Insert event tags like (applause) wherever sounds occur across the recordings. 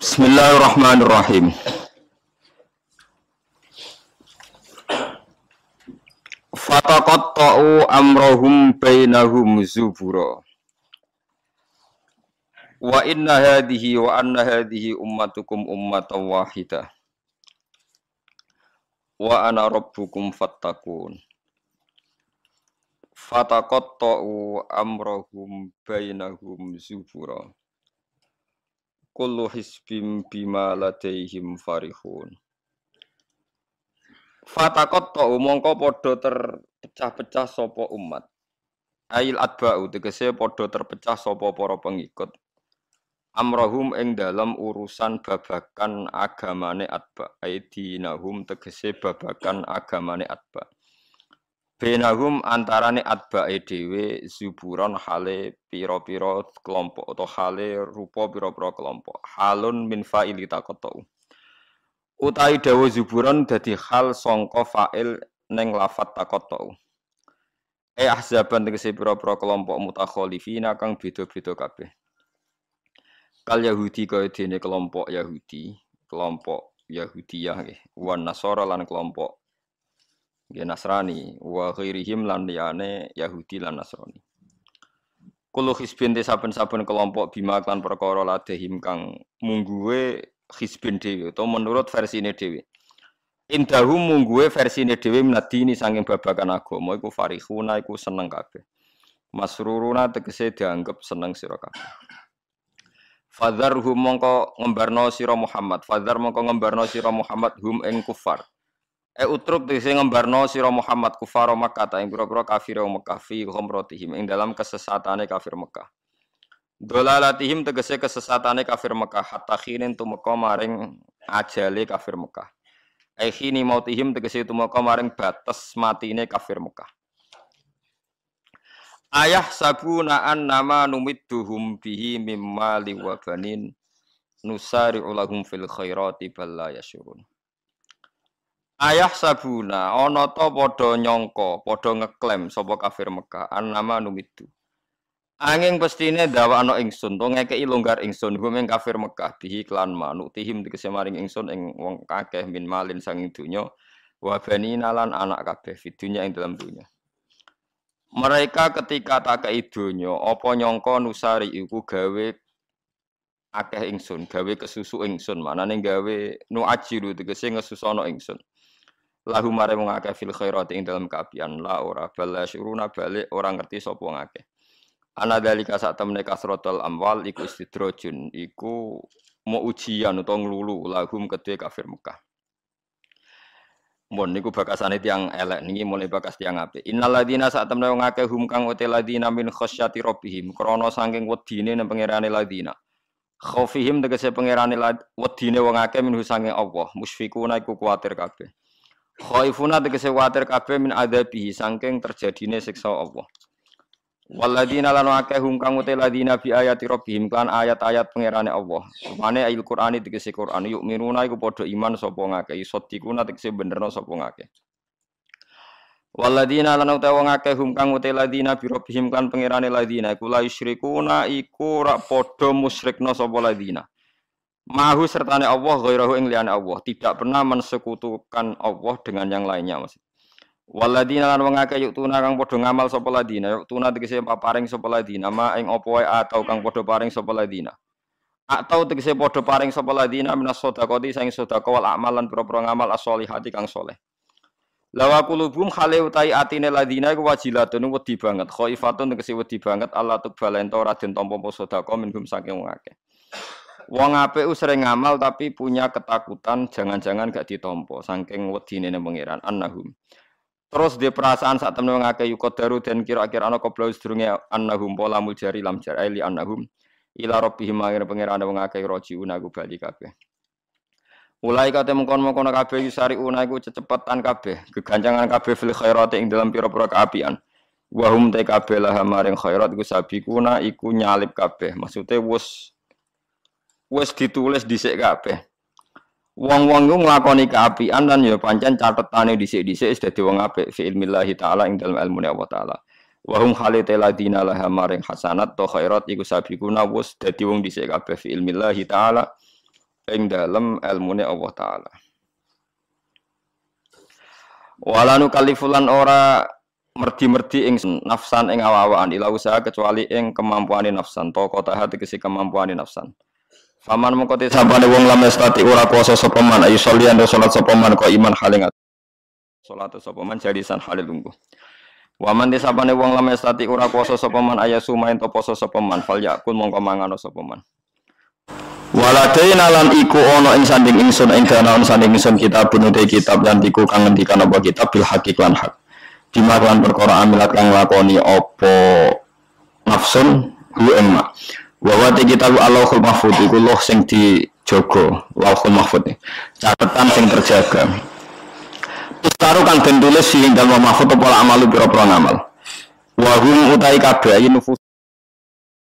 Bismillahirrahmanirrahim. Fataqatta'u amrohum bainahum zubura. Wa inna hadhihi wa anna hadhihi ummatukum ummatan wahidah. Wa ana rabbukum fattaqun. Fataqatta'u amrohum bainahum zubura kullu hisbim bima ladaihim farihun fatakot to mongko podo terpecah-pecah sopo umat ail adba'u tegese podo terpecah sopo para pengikut amrohum ing dalam urusan babakan agamane atba aidinahum tegese babakan agamane atba' Benahum antarane atbae dhewe zuburon hale pira-pira kelompok atau hale rupa pira-pira kelompok. Halun min fa'ili taqatu. Utai dawa zuburon dadi hal songko fa'il neng lafat taqatu. E ahzaban tegese pira-pira kelompok mutakhalifina kang beda-beda kabeh. Kal Yahudi kaya dene kelompok Yahudi, kelompok Yahudiyah nggih, wan Nasara lan kelompok ya Nasrani wa ghairihim lan liyane Yahudi lan Nasrani kulo hisbin te saben-saben kelompok bima lan perkara ladehim kang mungguwe hisbin dhewe utawa menurut versine dhewe indahu mungguwe versine dhewe menadini sanging babakan agama iku farihuna iku seneng kabeh masruruna tegese dianggap seneng sira kabeh Fadhar mongko ngembarno sira Muhammad. Fadhar mongko ngembarno sira Muhammad hum ing kufar. Eh utruk tegese ngembarno sira Muhammad kufar Makkah ta ing pira-pira kafir Makkah fi ing dalam kesesatane kafir Makkah. Dolalatihim tegese kesesatane kafir Makkah hatta khinin tumeka maring ajale kafir Makkah. Ekhini mautihim tegese tumeka maring batas matine kafir Makkah. Ayah sabuna an nama numidduhum bihi mimma liwabanin nusari ulahum fil khairati bal yasyurun. Ayah sabuna ana ta padha nyangka, padha ngeklaim sapa kafir Mekah, nama numitu. Angin pestine dawakno ingsun, to ngekeki longgar ingsun gumeng kafir Mekah bihi klan manuk tihim dikese maring ingsun ing wong kakeh min malin sang donya wa nalan nalan anak kabeh vidunya ing dalam dunya. Mereka ketika tak ke donya apa nyangka nusari iku gawe akeh ingsun, gawe kesusu ingsun, manane gawe nu ajilu tegese ngesusono ingsun. Lahu mare wong akeh fil khairati ing dalam kabian la ora bala syuruna balik orang ngerti sapa wong akeh. Ana dalika sak temne kasrotul amwal iku istidrojun iku mau ujian atau ngelulu lahum kedua kafir Mekah. Mbon niku bakasane tiang elek niki mulai bakas tiang apik. Innal saat temne wong akeh hum kang ote ladina min khasyati rabbihim krana saking wedine nang pangerane ladina. Khaufihim tegese pangerane wedine wong akeh min husange Allah, musyfiquna iku kuwatir kabeh. Khaifuna tegese kuwatir kabeh min adzabihi saking terjadine siksa Allah. Waladina lan akeh hum kang uti ladina fi ayati rabbihim kan ayat-ayat pangerane Allah. Mane ayat Qur'an tegese Qur'an yuk miruna iku padha iman sapa ngakeh isotikuna tegese benerno sapa ngakeh. Waladina lan uti wong akeh hum kang uti ladina bi rabbihim kan pangerane ladina iku la yusyrikuna iku ra padha musyrikna sapa ladina. Mahu sertane Allah ghairahu ing liyane Allah, tidak pernah mensekutukan Allah dengan yang lainnya Masih, Waladina lan wong akeh yuk tuna kang padha ngamal sapa ladina, yuk tuna tegese paparing sapa ladina, ma ing apa wae atau kang padha paring sapa ladina. Atau tegese padha paring sapa ladina minas sedaqati sing sedekah wal amal lan pira ngamal as-solihati kang soleh. Lawa kulubum khale utai atine ladina iku wajilatun wedi banget, khaifatun tegese wedi banget Allah tukbalento raden tampa sedekah minhum saking wong akeh. Wong apik sering ngamal tapi punya ketakutan jangan-jangan gak ditompo saking wedine ning pangeran annahum. Terus dia perasaan saat temen wong akeh yukodaru dan kira-kira ana kobla sedurunge annahum pola muljari lam ali annahum ila rabbihim mangir pangeran wong akeh rojiun aku bali kabeh. Mulai kate mengkon-mengkon kabeh yusari una iku cecepetan kabeh, gegancangan kabeh fil khairati ing dalam pira-pira keapian. Wahum te kabeh lah maring khairat iku sabikuna iku nyalip kabeh. Maksudnya wus wes ditulis dhisik kabeh. Wong-wong iku nglakoni keapian dan ya pancen catetane dhisik-dhisik wis dadi wong apik fi ilmillahi taala ing dalem ilmu Allah taala. Wa hum halitaladina laha maring hasanat to khairat iku sabikuna wis dadi wong dhisik kabeh fi ilmillahi taala ing dalem ilmune Allah taala. Walanu kalifulan ora merdi-merdi ing nafsan ing awa-awaan ila usaha kecuali ing kemampuanin nafsan to kota hati kesi kemampuanin nafsan. Faman mengkoti sabane wong lam yastati ora kuasa sapa man ayu solian do salat sapa man iman haling salat sapa man san halil lungguh. Waman disabane wong lam yastati ora kuasa sapa man aya sumain to poso sapa man fal yakun mongko mangan sapa man. Waladaina lan iku ono ing sanding ingsun ing dana sanding ingsun kitab bunute kitab lan iku kang ngendikan apa kitab bil hakik lan hak. Dimaklan perkara amilat kang lakoni apa nafsun hu emak bahwa te kita Allahul Mahfud iku loh sing dijogo, Allahul Mahfud. Catatan sing terjaga. Tustaru kang den tulis fi ing dalem mahfud apa amalu pira-pira ngamal. Wa hum utai kabeh nufus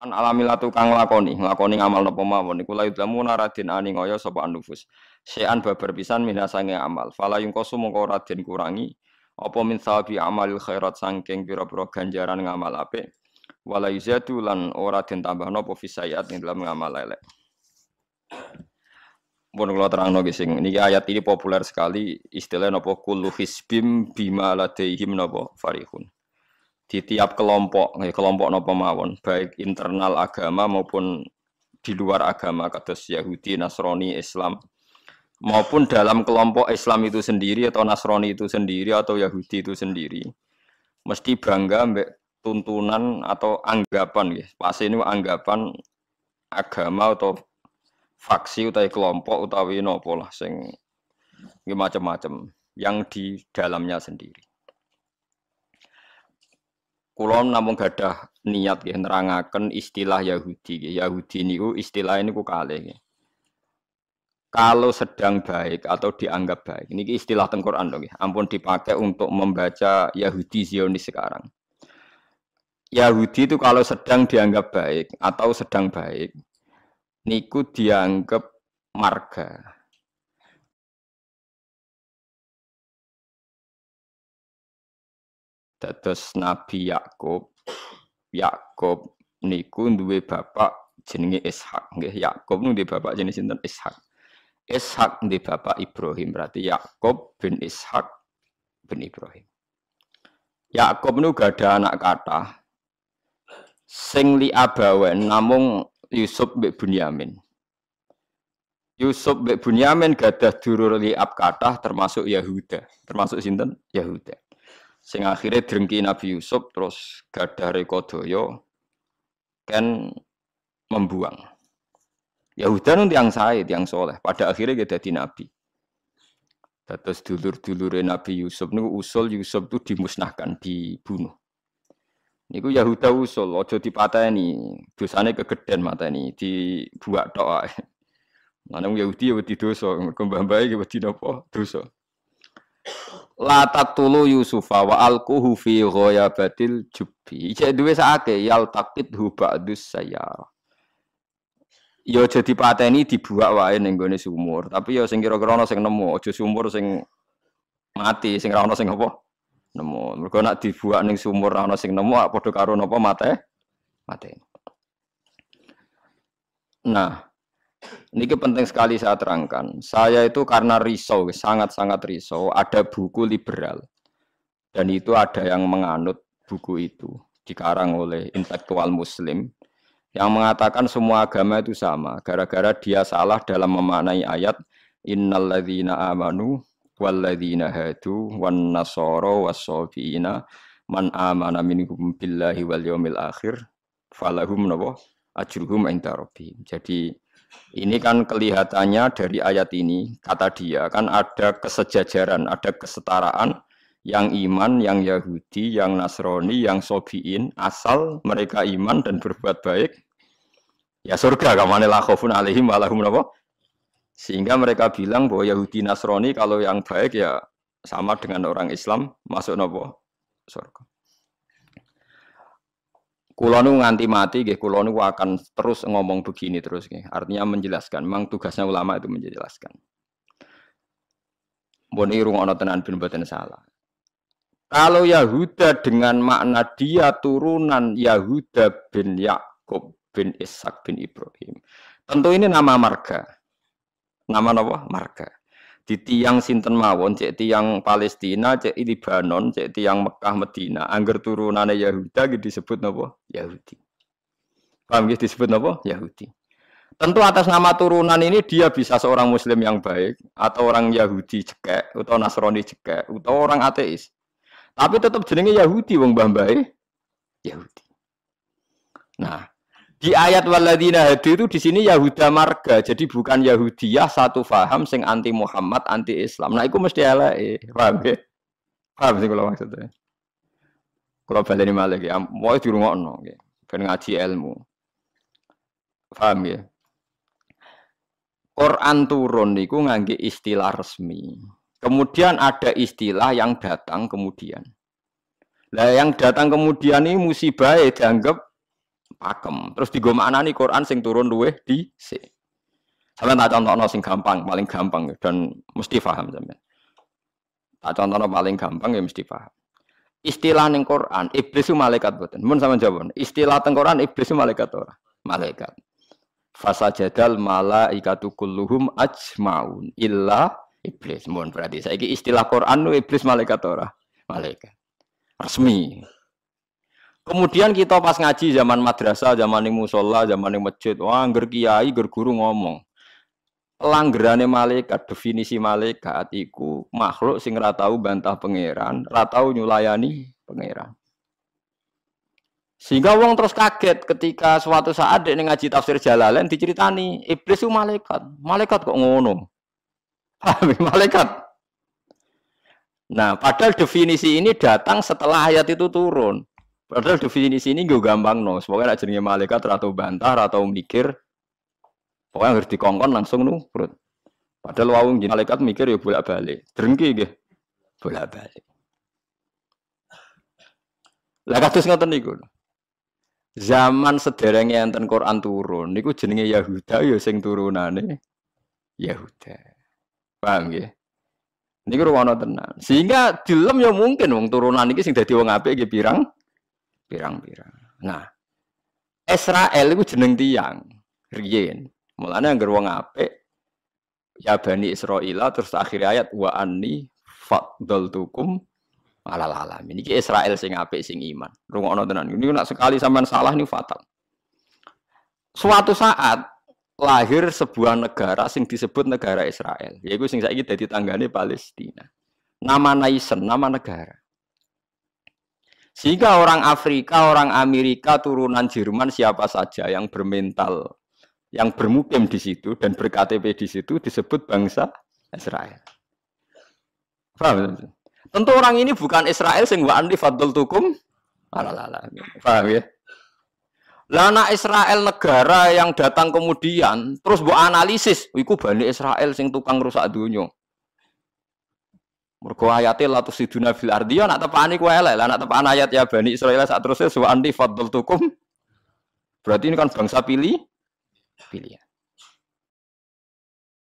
an alamilatu kang lakoni, lakoni ngamal napa mawon iku la yudlamu naradin aning kaya sapa nufus. Sean babar pisan minasange amal. Fala kosu mongko ora kurangi apa min sawabi amal khairat sangking pira-pira ganjaran ngamal apik wala yuzadu lan ora den tambahno apa fisayat ing dalam ngamal elek pun kula terang nopo sing ini ayat ini populer sekali istilah nopo kullu hisbim bima ladaihim nopo farihun di tiap kelompok kelompok nopo mawon baik internal agama maupun di luar agama kados Yahudi Nasrani Islam maupun dalam kelompok Islam itu sendiri atau Nasrani itu sendiri atau Yahudi itu sendiri mesti bangga mbek tuntunan atau anggapan ya. Pasti ini anggapan agama atau faksi utawi kelompok utawi nopo lah sing macam-macam yang di dalamnya sendiri. Kulo namun gadah niat ya nerangaken istilah Yahudi. Ya. Yahudi ini, istilah ini ku kalah. Ya. Kalau sedang baik atau dianggap baik, ini istilah tengkoran dong ya. Ampun dipakai untuk membaca Yahudi Zionis sekarang Yahudi itu kalau sedang dianggap baik atau sedang baik, niku dianggap marga. Dados Nabi Yakub, Yakub niku duwe bapak jenenge Ishak nggih. Yakub duwe bapak jenenge sinten Ishak. Ishak duwe bapak Ibrahim berarti Yakub bin Ishak bin Ibrahim. Yakub nu gak ada anak kata, sing li namung Yusuf mbek Bunyamin. Yusuf mbek Bunyamin gadah durur li abkatah termasuk Yahuda, termasuk sinten? Yahuda. Sing akhirnya drengki Nabi Yusuf terus gadah rekodaya kan membuang. Yahuda nu tiang sae, tiang soleh. Pada akhirnya kita di nabi. Terus dulur-dulure Nabi Yusuf nu usul Yusuf itu dimusnahkan, dibunuh. Niku Yahuda usul, ojo dipateni, dosane kegeden mateni, mata tok ae. Mana Yahudi ya wedi dosa, mergo mbah-mbahe ya wedi napa? Dosa. La taqtulu Yusufa wa alquhu fi ghayabatil jubbi. Ijek duwe sakake yal taqit hu ba'dus Yo jadi ya aja dipateni dibuat wae ning gone sumur, tapi yo ya sing kira-kira ana sing nemu, aja sumur sing mati, sing ra ana sing apa? nemu. mereka nak dibuat ning sumur ra ana sing nemu ak padha karo napa mate? Mate. Nah, ini penting sekali saya terangkan. Saya itu karena risau, sangat-sangat risau, ada buku liberal. Dan itu ada yang menganut buku itu. Dikarang oleh intelektual muslim. Yang mengatakan semua agama itu sama. Gara-gara dia salah dalam memaknai ayat. Innalladzina amanu Walladina hadu wan nasoro wassafina man amana minhum billahi wal yaumil akhir falahum nabo ajruhum inda rabbihim. Jadi ini kan kelihatannya dari ayat ini kata dia kan ada kesejajaran, ada kesetaraan yang iman, yang Yahudi, yang Nasrani, yang Sobiin, asal mereka iman dan berbuat baik, ya surga kamane la khaufun alaihim wa lahum sehingga mereka bilang bahwa Yahudi Nasrani kalau yang baik ya sama dengan orang Islam masuk nopo surga. Kulonu nganti mati, gih. Kulonu akan terus ngomong begini terus, gih. Artinya menjelaskan. Memang tugasnya ulama itu menjelaskan. Boni rung ono tenan bin boten salah. Kalau Yahuda dengan makna dia turunan Yahuda bin Yakub bin Ishak bin Ibrahim. Tentu ini nama marga. Nama napa? Marga. Di tiang sinten mawon, cek tiang Palestina, cek Libanon, cek tiang Mekah, Medina, angger turunane Yahuda gitu disebut napa? Yahudi. Paham gitu disebut napa? Yahudi. Tentu atas nama turunan ini dia bisa seorang muslim yang baik atau orang Yahudi cekek atau Nasrani cekek atau orang ateis. Tapi tetap jenenge Yahudi wong bambai e. Yahudi. Nah, di ayat waladina hadu itu di sini Yahuda marga, jadi bukan Yahudiyah satu faham sing anti Muhammad, anti Islam. Nah, itu mesti ala eh. paham ya? Paham sih kalau maksudnya. Kalau ini malah ya, mau di rumah no, ya. ngaji ilmu. Paham ya? Quran turun niku ngangge istilah resmi. Kemudian ada istilah yang datang kemudian. lah yang datang kemudian ini musibah ya dianggap pakem. Terus digo anani Quran sing turun duwe di C. Sama tak contoh sing gampang, paling gampang dan mesti paham sampeyan. Tak contohno paling gampang ya mesti paham. Istilah neng Quran, iblis itu malaikat buatan. Mun sama jawaban. istilah teng Quran iblis itu malaikat ora? Malaikat. fasa jadal malaikatu kulluhum ajmaun illa iblis. Mun berarti saiki istilah Quran itu iblis malaikat ora? Malaikat. Resmi. Kemudian kita pas ngaji zaman madrasah, zaman yang musola, zaman yang masjid, wah ger kiai, ger guru ngomong. Langgerane malaikat, definisi malaikat iku makhluk sing ra bantah pangeran, ra tau nyulayani pangeran. Sehingga wong terus kaget ketika suatu saat dia ngaji tafsir Jalalain diceritani iblis itu malaikat. Malaikat kok ngono? (laughs) Ya, malaikat. Nah, padahal definisi ini datang setelah ayat itu turun. Padahal definisi ini gue gampang no. Semoga nak jenenge malaikat atau bantah atau mikir. Pokoknya harus dikongkon langsung nu Padahal wawung jadi malaikat mikir ya bolak balik. Drengki gak Bolak balik. Lah kados ngoten niku. Zaman sederenge enten Quran turun niku jenenge Yahuda ya sing turunane Yahuda. Paham nggih? Niku ruwono tenan. Sehingga dilem ya mungkin wong turunan iki sing dadi wong apik nggih pirang pirang-pirang. Nah, Israel itu jeneng tiang riyen. Mulanya yang geruang apik ya Bani Israel terus akhir ayat wa anni tukum. alal Ini Iki Israel sing apik sing iman. Rungok tenan. Ini nak sekali sampean salah ini fatal. Suatu saat lahir sebuah negara sing disebut negara Israel, yaitu sing saiki dadi tanggane Palestina. Nama naisen, nama negara. Sehingga orang Afrika, orang Amerika, turunan Jerman siapa saja yang bermental, yang bermukim di situ dan berKTP di situ disebut bangsa Israel. Faham? Tentu orang ini bukan Israel sing wa'an fadl tukum. Alalala. faham ya? Lana Israel negara yang datang kemudian terus buat analisis, itu Bani Israel sing tukang rusak dunia. Mergo ayate la tusiduna fil ardi ya nak tepani elek lah nak ayat ya Bani Israil sak terusnya fadl tukum Berarti ini kan bangsa pilih pilihan. Ya.